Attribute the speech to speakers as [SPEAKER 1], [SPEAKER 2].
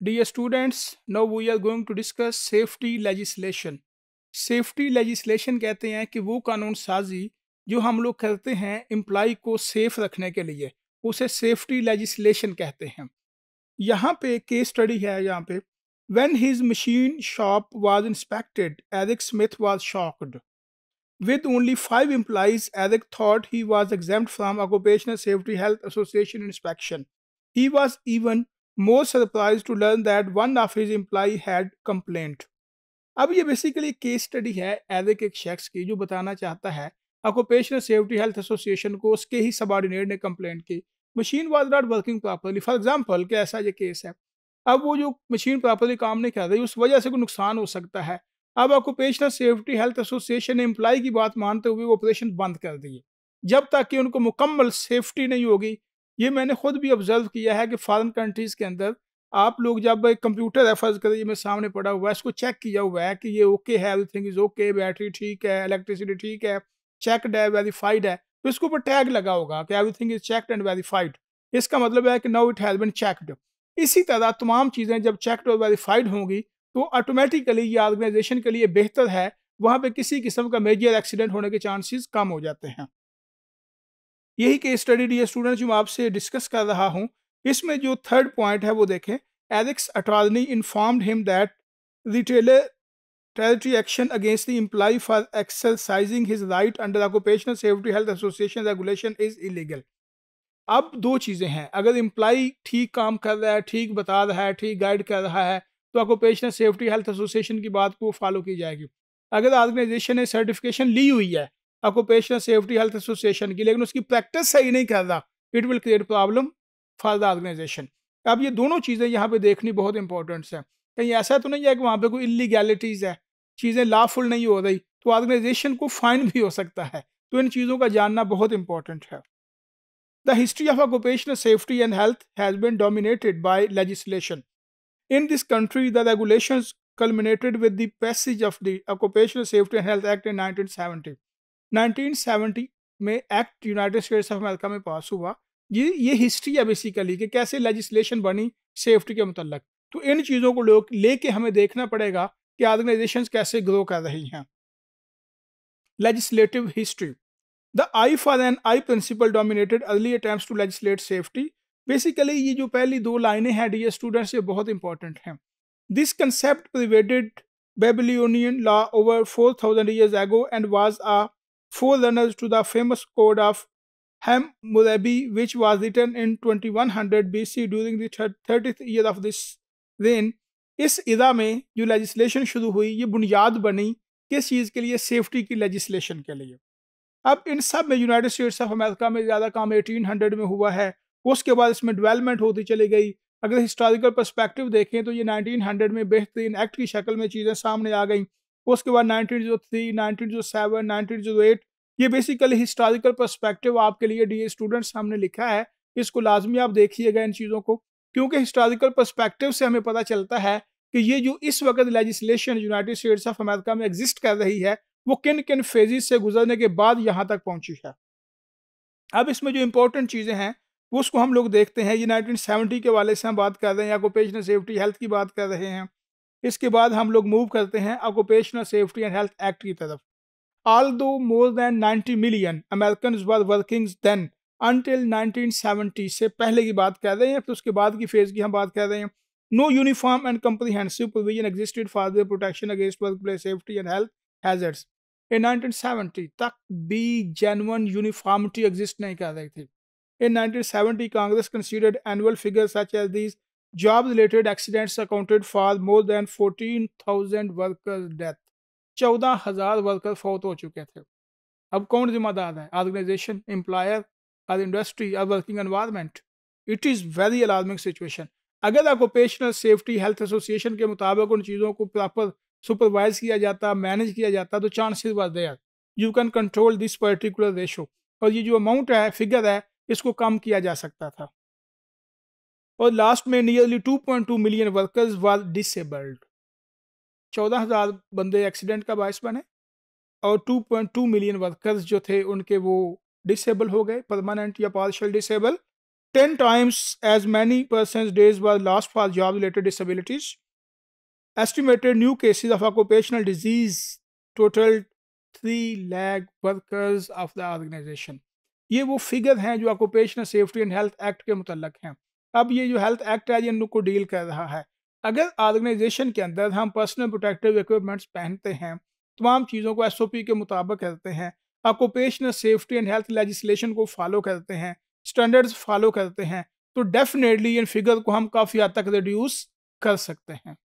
[SPEAKER 1] Dear students, now we are going to discuss safety legislation. Safety legislation कहते हैं कि वो कानून साजी जो हम लोग करते हैं एम्प्लाई को सेफ रखने के लिए उसे सेफ्टी लेजिस्लेशन कहते हैं यहाँ पे केस स्टडी है यहाँ पे when his machine shop was inspected, Eric Smith was shocked. With only five employees, Eric thought he was exempt from Occupational Safety Health Association inspection. He was even more surprised to learn that one of his employee had complained. अब ये basically case study है Eric एक शख्स की जो बताना चाहता है ऑक्यूपेशनल सेफ्टी हेल्थ एसोसिएशन को उसके ही सबॉर्डिनेट ने कंप्लेंट की machine was not working properly for example कि ऐसा ये केस है अब वो जो मशीन प्रॉपरली काम नहीं कर रही उस वजह से कोई नुकसान हो सकता है अब ऑक्यूपेशनल सेफ्टी हेल्थ एसोसिएशन ने एम्प्लाई की बात मानते हुए ऑपरेशन बंद कर दिए जब तक कि उनको मुकम्मल सेफ्टी नहीं होगी ये मैंने खुद भी ऑब्जर्व किया है कि फॉरेन कंट्रीज़ के अंदर आप लोग जब कंप्यूटर रेफर्स करें ये मैं सामने पड़ा हुआ है इसको चेक किया हुआ है कि ये ओके है everything is okay battery ठीक है इलेक्ट्रिसिटी ठीक है चेकड है वेरीफाइड है तो इसके ऊपर टैग लगा होगा कि everything is checked and verified इसका मतलब है कि now it has been checked इसी तरह तमाम चीज़ें जब चेकड और वेरीफाइड होंगी तो ऑटोमेटिकली ये ऑर्गेनाइजेशन के लिए बेहतर है वहाँ पे किसी किस्म का मेजर एक्सीडेंट होने के चांसेस कम हो जाते हैं यही केस स्टडी डी स्टूडेंट जो मैं आपसे डिस्कस कर रहा हूँ इसमें जो थर्ड पॉइंट है वो देखें Alex attorney informed him that retaliatory action against the employee for exercising his right under occupational safety health association regulation is illegal अब दो चीज़ें हैं अगर इम्प्लाई ठीक काम कर रहा है ठीक बता रहा है ठीक गाइड कर रहा है तो ऑकुपेशनल सेफ्टी हेल्थ एसोसिएशन की बात को फॉलो की जाएगी अगर ऑर्गेनाइजेशन ने सर्टिफिकेशन ली हुई है ऑक्यूपेशनल सेफ्टी हेल्थ एसोसिएशन की लेकिन उसकी प्रैक्टिस सही नहीं कर रहा it will create problem for the organization अब ये दोनों चीज़ें यहाँ पे देखनी बहुत इंपॉर्टेंट है कहीं ऐसा तो नहीं है कि वहाँ पे कोई इलीगैलिटीज़ है चीज़ें लाफुल नहीं हो रही तो ऑर्गेनाइजेशन को फाइन भी हो सकता है तो इन चीज़ों का जानना बहुत इंपॉर्टेंट है the history of occupational safety and health has been dominated by legislation in this country the regulation culminated with the of the the safety and nineteen Health 1970 में act United States of America में pass हुआ ये ये history है basically कि कैसे legislation बनी safety के मतलब तो इन चीज़ों को लोग लेके हमें देखना पड़ेगा कि ऑर्गेनाइजेशन कैसे ग्रो कर रही हैं legislative history the eye for an eye principle dominated early attempts to legislate safety basically ये जो पहली दो लाइनें हैं डी स्टूडेंट्स ये बहुत इंपॉर्टेंट हैं this concept preceded Babylonian law over four thousand years ago and was a four runners to the famous code of Hammurabi, which was written in 2100 BC during the 30th year of this reign. इस इदा में जो legislation शुरू हुई ये बुनियाद बनी किस चीज़ के लिए सेफ्टी की लेजिस्लेशन के लिए अब इन सब में यूनाइटेड स्टेट्स ऑफ अमेरिका में ज़्यादा काम 1800 में हुआ है उसके बाद इसमें डेवलपमेंट होती चली गई अगर हिस्टोरिकल पर्सपेक्टिव देखें तो ये 1900 में बेहतरीन एक्ट की शक्ल में चीज़ें सामने आ गई उसके बाद nineteen nineteen zero zero three seven nineteen zero eight ये बेसिकली हिस्टोरिकल परस्पेक्टिव आपके लिए डी स्टूडेंट्स हमने लिखा है इसको लाजमी आप देखिएगा इन चीज़ों को क्योंकि हिस्टोरिकल परस्पेक्टिव से हमें पता चलता है कि ये जो इस वक्त legislation United States of America में एग्जिस्ट कर रही है वो किन किन फेजिस से गुजरने के बाद यहाँ तक पहुँची है अब इसमें जो इम्पोर्टेंट चीज़ें हैं उसको हम लोग देखते हैं ये नाइनटीन सेवेंटी के वाले से हम बात कर रहे हैं या कोपेशनल सेफ्टी हेल्थ की बात कर रहे हैं इसके बाद हम लोग मूव करते हैं occupational safety and health act की तरफ ऑल दो more than 90 million American were working then until 1970 से पहले की बात कर रहे हैं फिर उसके बाद की फेज़ की हम बात कर रहे हैं no uniform and comprehensive provision existed for the protection against workplace safety and health hazards in 1970 तक भी जेनवन यूनिफॉर्मिटी एग्जिस्ट नहीं कर रही थी in 1970, Congress considered annual figures such as these related accidents accounted for more than fourteen thousand workers death चौदह हजार worker फौत हो चुके थे अब कौन जिम्मेदार है ऑर्गेनाइजेशन एम्प्लॉयर और इंडस्ट्री और working environment it is very alarming situation अगर ऑक्यूपेशनल सेफ्टी हेल्थ एसोसिएशन के मुताबिक उन चीज़ों को प्रॉपर सुपरवाइज किया जाता मैनेज किया जाता तो चांसेस बढ़ दे you can control this particular ratio और ये जो अमाउंट है फिगर है इसको कम किया जा सकता था और लास्ट में nearly 2.2 million workers were disabled 14,000 बंदे एक्सीडेंट का बायस बने और 2.2 मिलियन वर्कर्स जो थे उनके वो डिसेबल हो गए परमानेंट या partial disable ten times as many person days were lost for job related disabilities estimated new cases of occupational disease total three lakh workers of the organisation ये वो फिगर हैं जो occupational safety and health act के मुतलक हैं अब ये जो हेल्थ एक्ट है ये को डील कर रहा है अगर ऑर्गेनाइजेशन के अंदर हम पर्सनल प्रोटेक्टिव इक्विपमेंट्स पहनते हैं तमाम चीज़ों को एस के मुताबिक करते हैं occupational safety and health legislation को फॉलो करते हैं स्टैंडर्ड्स फॉलो करते हैं तो डेफिनेटली इन फिगर को हम काफ़ी हद तक रिड्यूस कर सकते हैं